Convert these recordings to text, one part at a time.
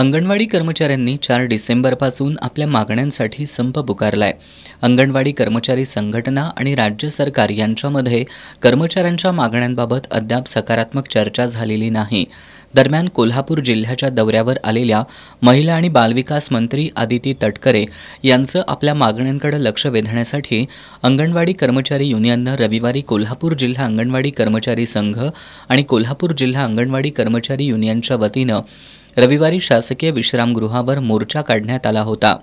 अंगणवाडी कर्मचाऱ्यांनी चार डिसेंबरपासून आपल्या मागण्यांसाठी संप पुकारलाय आहे अंगणवाडी कर्मचारी संघटना आणि राज्य सरकार यांच्यामध्ये कर्मचाऱ्यांच्या मागण्यांबाबत अद्याप सकारात्मक चर्चा झालेली नाही दरम्यान कोल्हापूर जिल्ह्याच्या दौऱ्यावर आलेल्या महिला आणि बालविकास मंत्री आदिती तटकरे यांचं आपल्या मागण्यांकडे लक्ष वेधण्यासाठी अंगणवाडी कर्मचारी युनियननं रविवारी कोल्हापूर जिल्हा अंगणवाडी कर्मचारी संघ आणि कोल्हापूर जिल्हा अंगणवाडी कर्मचारी युनियनच्या वतीनं रविवारी शासकीय विश्रामगृहावर मोर्चा काढण्यात आला होता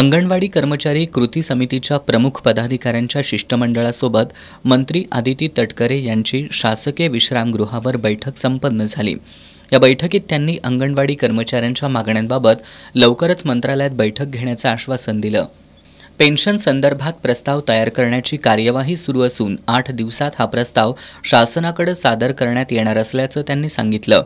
अंगणवाडी कर्मचारी कृती समितीच्या प्रमुख पदाधिकाऱ्यांच्या शिष्टमंडळासोबत मंत्री आदिती तटकरे यांची शासकीय विश्रामगृहावर बैठक संपन्न झाली या बैठकीत त्यांनी अंगणवाडी कर्मचाऱ्यांच्या मागण्यांबाबत लवकरच मंत्रालयात बैठक घेण्याचं आश्वासन दिलं पेन्शन संदर्भात प्रस्ताव तयार करण्याची कार्यवाही सुरू असून आठ दिवसात हा प्रस्ताव शासनाकडे सादर करण्यात येणार असल्याचं त्यांनी सांगितलं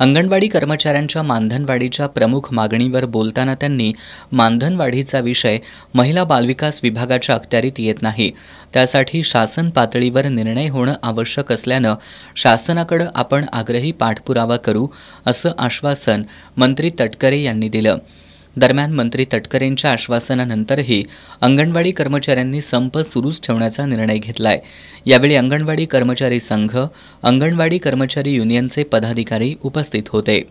अंगणवाडी कर्मचाऱ्यांच्या मानधनवाढीच्या प्रमुख मागणीवर बोलताना त्यांनी मानधनवाढीचा विषय महिला बालविकास विभागाच्या अखत्यारीत येत नाही त्यासाठी शासन पातळीवर निर्णय होणं आवश्यक असल्यानं शासनाकडं आपण आग्रही पाठपुरावा करू असं आश्वासन मंत्री तटकरे यांनी दिलं दरम्यान मंत्री तटकरेंच्या आश्वासनानंतरही अंगणवाडी कर्मचाऱ्यांनी संप सुरूच ठेवण्याचा निर्णय घेतलाय यावेळी अंगणवाडी कर्मचारी संघ अंगणवाडी कर्मचारी युनियनचे पदाधिकारी उपस्थित होते